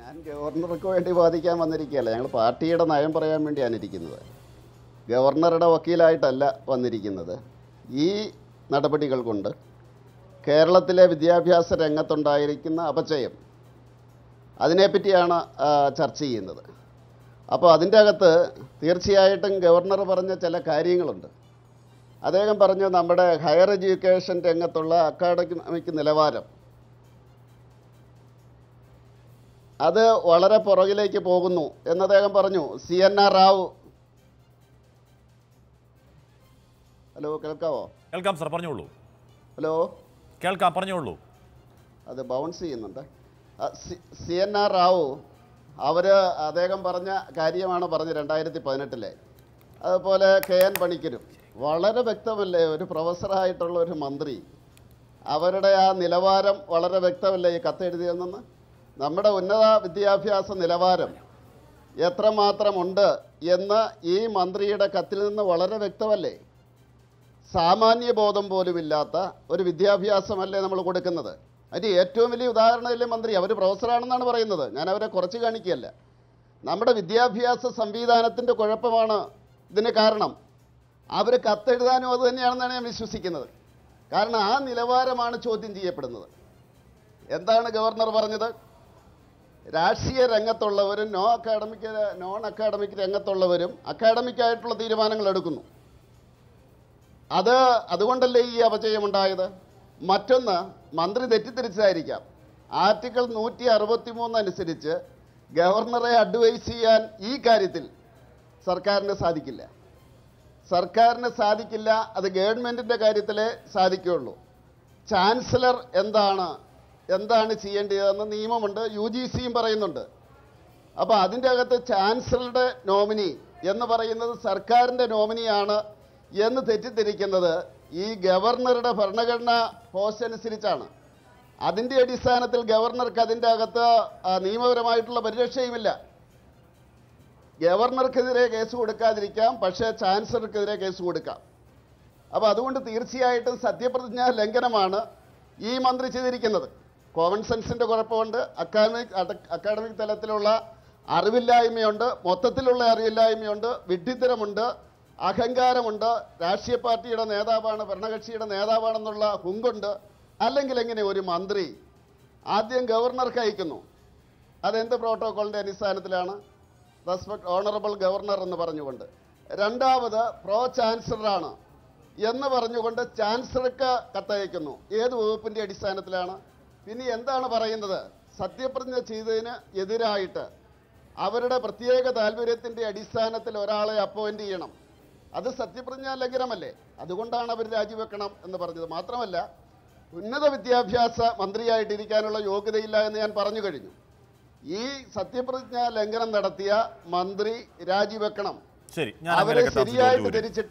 ഞാൻ ഗവർണർക്ക് വേണ്ടി വാദിക്കാൻ വന്നിരിക്കുകയല്ല ഞങ്ങൾ പാർട്ടിയുടെ നയം പറയാൻ വേണ്ടിയാണ് ഇരിക്കുന്നത് ഗവർണറുടെ വക്കീലായിട്ടല്ല വന്നിരിക്കുന്നത് ഈ നടപടികൾ കൊണ്ട് കേരളത്തിലെ വിദ്യാഭ്യാസ രംഗത്തുണ്ടായിരിക്കുന്ന അപചയം അതിനെപ്പറ്റിയാണ് ചർച്ച ചെയ്യുന്നത് അപ്പോൾ അതിൻ്റെ അകത്ത് തീർച്ചയായിട്ടും ഗവർണർ പറഞ്ഞ ചില കാര്യങ്ങളുണ്ട് അദ്ദേഹം പറഞ്ഞു നമ്മുടെ ഹയർ എഡ്യൂക്കേഷൻ രംഗത്തുള്ള അക്കാഡമിക് നിലവാരം അത് വളരെ പുറകിലേക്ക് പോകുന്നു എന്ന് അദ്ദേഹം പറഞ്ഞു C N R Rao hello കേൾക്കാവോ കേൾക്കാം സർ പറഞ്ഞോളൂ ഹലോ കേൾക്കാം പറഞ്ഞോളൂ അത് ബൗൺസ് ചെയ്യുന്നുണ്ട് സി എൻ ആർ റാവു അവർ അദ്ദേഹം പറഞ്ഞ കാര്യമാണ് പറഞ്ഞത് രണ്ടായിരത്തി പതിനെട്ടിലെ അതുപോലെ കെ എൻ പണിക്കരും വളരെ വ്യക്തമല്ലേ ഒരു പ്രൊഫസറായിട്ടുള്ള ഒരു മന്ത്രി അവരുടെ ആ നിലവാരം വളരെ വ്യക്തമല്ലേ ഈ കത്തെഴുതിയതെന്ന് നമ്മുടെ ഉന്നത വിദ്യാഭ്യാസ നിലവാരം എത്രമാത്രമുണ്ട് എന്ന് ഈ മന്ത്രിയുടെ കത്തിൽ നിന്ന് വളരെ വ്യക്തമല്ലേ സാമാന്യ ബോധം പോലുമില്ലാത്ത ഒരു വിദ്യാഭ്യാസമല്ലേ നമ്മൾ കൊടുക്കുന്നത് അതിൻ്റെ ഏറ്റവും വലിയ ഉദാഹരണമല്ലേ മന്ത്രി അവർ പ്രൊഫസറാണെന്നാണ് പറയുന്നത് ഞാൻ അവരെ കുറച്ച് കാണിക്കുകയല്ല നമ്മുടെ വിദ്യാഭ്യാസ സംവിധാനത്തിൻ്റെ കുഴപ്പമാണ് ഇതിന് കാരണം അവർ കത്തെഴുതാനും അത് തന്നെയാണെന്നാണ് ഞാൻ വിശ്വസിക്കുന്നത് കാരണം ആ നിലവാരമാണ് ചോദ്യം ചെയ്യപ്പെടുന്നത് എന്താണ് ഗവർണർ പറഞ്ഞത് രാഷ്ട്രീയ രംഗത്തുള്ളവരും നോ അക്കാഡമിക് നോൺ അക്കാഡമിക് രംഗത്തുള്ളവരും അക്കാഡമിക്കായിട്ടുള്ള തീരുമാനങ്ങൾ എടുക്കുന്നു അത് അതുകൊണ്ടല്ലേ ഈ അപചയമുണ്ടായത് മറ്റൊന്ന് മന്ത്രി തെറ്റിദ്ധരിച്ചതായിരിക്കാം ആർട്ടിക്കിൾ നൂറ്റി അറുപത്തി മൂന്ന് അനുസരിച്ച് ഗവർണറെ അഡ്വൈസ് ചെയ്യാൻ ഈ കാര്യത്തിൽ സർക്കാരിന് സാധിക്കില്ല സർക്കാരിന് സാധിക്കില്ല അത് ഗവൺമെൻറ്റിൻ്റെ കാര്യത്തിലേ സാധിക്കുകയുള്ളൂ ചാൻസലർ എന്താണ് എന്താണ് ചെയ്യേണ്ടതെന്ന് നിയമമുണ്ട് യു ജി സിയും പറയുന്നുണ്ട് അപ്പോൾ അതിൻ്റെ അകത്ത് ചാൻസലറുടെ നോമിനി എന്ന് പറയുന്നത് സർക്കാരിൻ്റെ നോമിനിയാണ് എന്ന് തെറ്റിദ്ധരിക്കുന്നത് ഈ ഗവർണറുടെ ഭരണഘടനാ പോസ്റ്റ് അനുസരിച്ചാണ് അതിൻ്റെ അടിസ്ഥാനത്തിൽ ഗവർണർക്ക് അതിൻ്റെ അകത്ത് നിയമപരമായിട്ടുള്ള പരിരക്ഷയുമില്ല ഗവർണർക്കെതിരെ കേസ് കൊടുക്കാതിരിക്കാം പക്ഷേ ചാൻസലർക്കെതിരെ കേസ് കൊടുക്കാം അപ്പോൾ അതുകൊണ്ട് തീർച്ചയായിട്ടും സത്യപ്രതിജ്ഞാ ലംഘനമാണ് ഈ മന്ത്രി ചെയ്തിരിക്കുന്നത് കോമൺ സെൻസിൻ്റെ കുഴപ്പമുണ്ട് അക്കാദമിക് അക്കാഡമിക് തലത്തിലുള്ള അറിവില്ലായ്മയുണ്ട് മൊത്തത്തിലുള്ള അറിവില്ലായ്മയുണ്ട് വിഡ്ഢിത്തരമുണ്ട് അഹങ്കാരമുണ്ട് രാഷ്ട്രീയ പാർട്ടിയുടെ നേതാവാണ് ഭരണകക്ഷിയുടെ നേതാവാണെന്നുള്ള ഹുങ്കുണ്ട് അല്ലെങ്കിൽ എങ്ങനെ ഒരു മന്ത്രി ആദ്യം ഗവർണർക്ക് അയക്കുന്നു അതെന്ത് പ്രോട്ടോക്കോളിൻ്റെ അടിസ്ഥാനത്തിലാണ് റെസ്പെക്ട് ഓണറബിൾ ഗവർണർ എന്ന് പറഞ്ഞുകൊണ്ട് രണ്ടാമത് പ്രോ ചാൻസലറാണ് എന്ന് പറഞ്ഞുകൊണ്ട് ചാൻസലർക്ക് കത്തയക്കുന്നു ഏത് വകുപ്പിൻ്റെ അടിസ്ഥാനത്തിലാണ് പിന്നെ എന്താണ് പറയുന്നത് സത്യപ്രതിജ്ഞ ചെയ്തതിന് എതിരായിട്ട് അവരുടെ പ്രത്യേക താല്പര്യത്തിൻ്റെ അടിസ്ഥാനത്തിൽ ഒരാളെ അപ്പോയിൻ്റ് ചെയ്യണം അത് സത്യപ്രതിജ്ഞാ ലംഘനമല്ലേ അതുകൊണ്ടാണ് അവർ രാജിവെക്കണം എന്ന് പറഞ്ഞത് മാത്രമല്ല ഉന്നത വിദ്യാഭ്യാസ മന്ത്രിയായിട്ടിരിക്കാനുള്ള യോഗ്യതയില്ല എന്ന് ഞാൻ പറഞ്ഞു കഴിഞ്ഞു ഈ സത്യപ്രതിജ്ഞാ ലംഘനം നടത്തിയ മന്ത്രി രാജിവെക്കണം അവരെ ശരിയായിട്ട് ധരിച്ചിട്ടാണ്